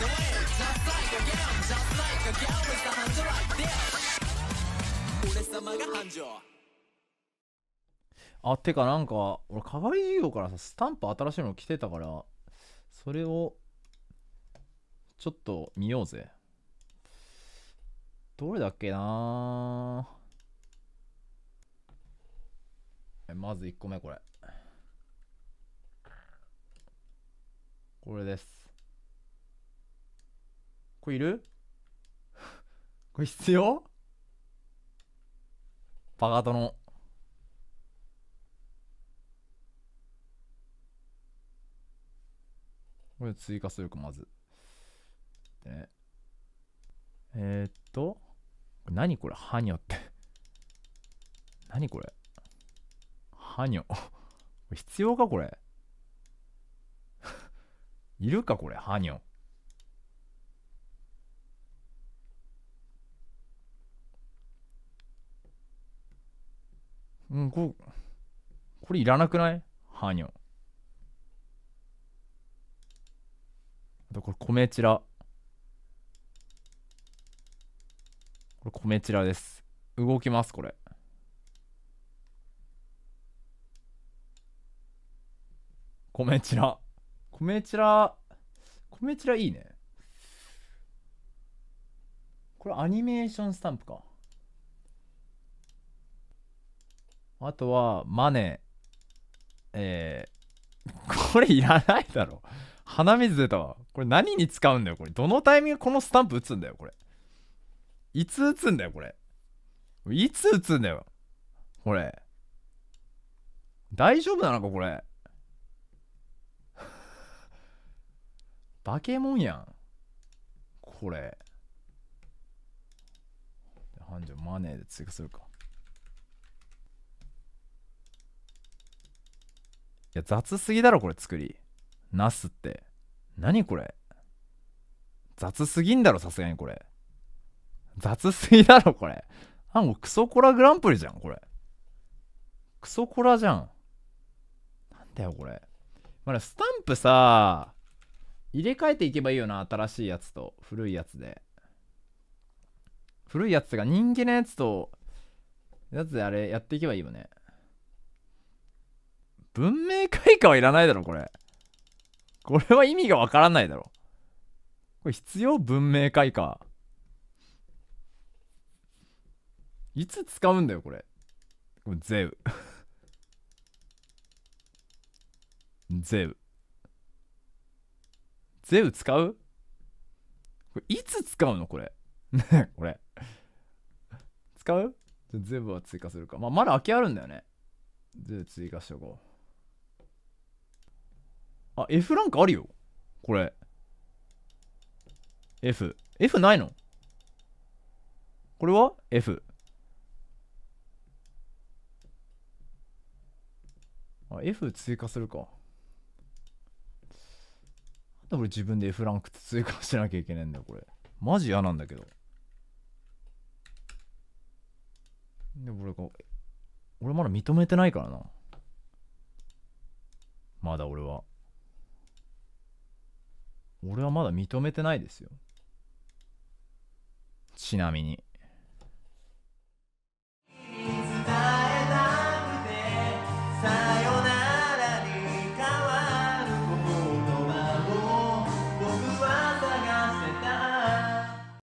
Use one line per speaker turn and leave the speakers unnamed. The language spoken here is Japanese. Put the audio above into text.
the way Just like a g o w Just like a g With a hand i t h 俺様が繁盛あてかなんか俺課外授業からさスタンプ新しいの来てたからそれをちょっと見ようぜどれだっけなまず1個目これこれですこれいるこれ必要バカ殿。これ追加するか、まず。ね。えー、っと、何これ、ハニョって何これ。ハニョこれ必要か、これ いるか、これ、ハニョ。うん、ここれいらなくないハニョ。あとこれ米チラ。これ米チラです。動きます、これ。米チラ。米チラ、米チラいいね。これアニメーションスタンプか。あとは、マネー。えー、これいらないだろ。鼻水出たわ。これ何に使うんだよ、これ。どのタイミングこのスタンプ打つんだよ、これ。いつ打つんだよ、これ。いつ打つんだよ、これ。大丈夫なのか、これ。バケモンやん。これ。繁盛マネーで追加するか。いや、雑すぎだろ、これ作り。ナスって。何これ雑すぎんだろ、さすがにこれ。雑すぎだろ、これ。あ、もうクソコラグランプリじゃん、これ。クソコラじゃん。なんだよ、これ。まだスタンプさ、入れ替えていけばいいよな、新しいやつと古いやつで。古いやつが人気のやつと、やつであれやっていけばいいよね。文明開化はいらないだろ、これ。これは意味がわからないだろ。これ必要文明開化。いつ使うんだよ、これ。これゼウ。ゼウ。ゼウ使うこれいつ使うのこれ。ねこれ。使うゼウは追加するか。まあ、まだ空きあるんだよね。ゼウ追加しとこう。あ、F ランクあるよ。これ。F。F ないのこれは ?F。あ、F 追加するか。なんで俺自分で F ランク追加しなきゃいけないんだよ、これ。マジ嫌なんだけど。でも俺が、俺まだ認めてないからな。まだ俺は。俺はまだ認めてないですよ。ちなみに。